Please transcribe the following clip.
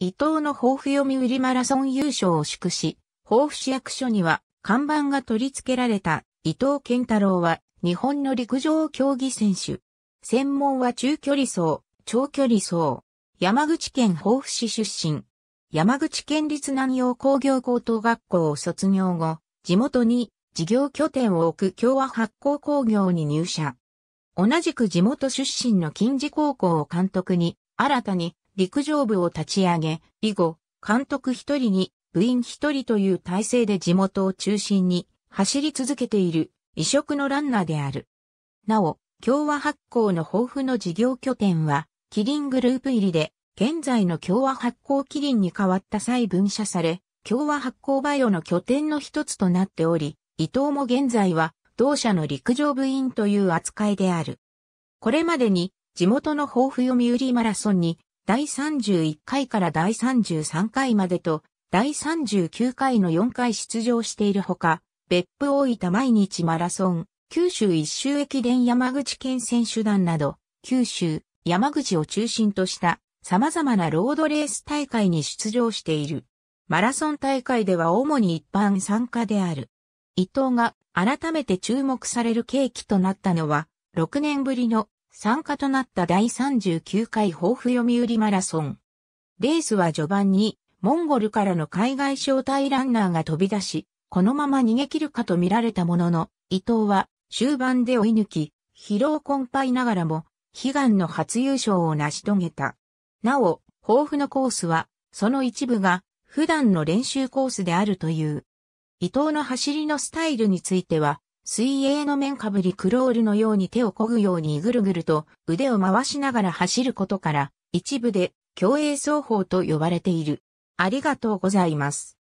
伊藤の抱負読売マラソン優勝を祝し、抱負市役所には看板が取り付けられた伊藤健太郎は日本の陸上競技選手。専門は中距離走、長距離走。山口県防府市出身。山口県立南洋工業高等学校を卒業後、地元に事業拠点を置く共和発行工業に入社。同じく地元出身の近畿高校を監督に、新たに陸上部を立ち上げ、以後、監督一人に、部員一人という体制で地元を中心に走り続けている異色のランナーである。なお、共和発行の豊富の事業拠点は、キリングループ入りで、現在の共和発行キリンに変わった際分社され、共和発行バイオの拠点の一つとなっており、伊藤も現在は、同社の陸上部員という扱いである。これまでに、地元の豊富読売マラソンに第31回から第33回までと、第39回の4回出場しているほか、別府大分毎日マラソン、九州一周駅伝山口県選手団など、九州、山口を中心とした様々なロードレース大会に出場している。マラソン大会では主に一般参加である。伊藤が改めて注目される契機となったのは、6年ぶりの参加となった第39回抱負読売マラソン。レースは序盤に、モンゴルからの海外招待ランナーが飛び出し、このまま逃げ切るかと見られたものの、伊藤は終盤で追い抜き、疲労困憊ながらも、悲願の初優勝を成し遂げた。なお、豊富のコースは、その一部が、普段の練習コースであるという。伊藤の走りのスタイルについては、水泳の面かぶりクロールのように手を漕ぐようにぐるぐると腕を回しながら走ることから一部で競泳走法と呼ばれている。ありがとうございます。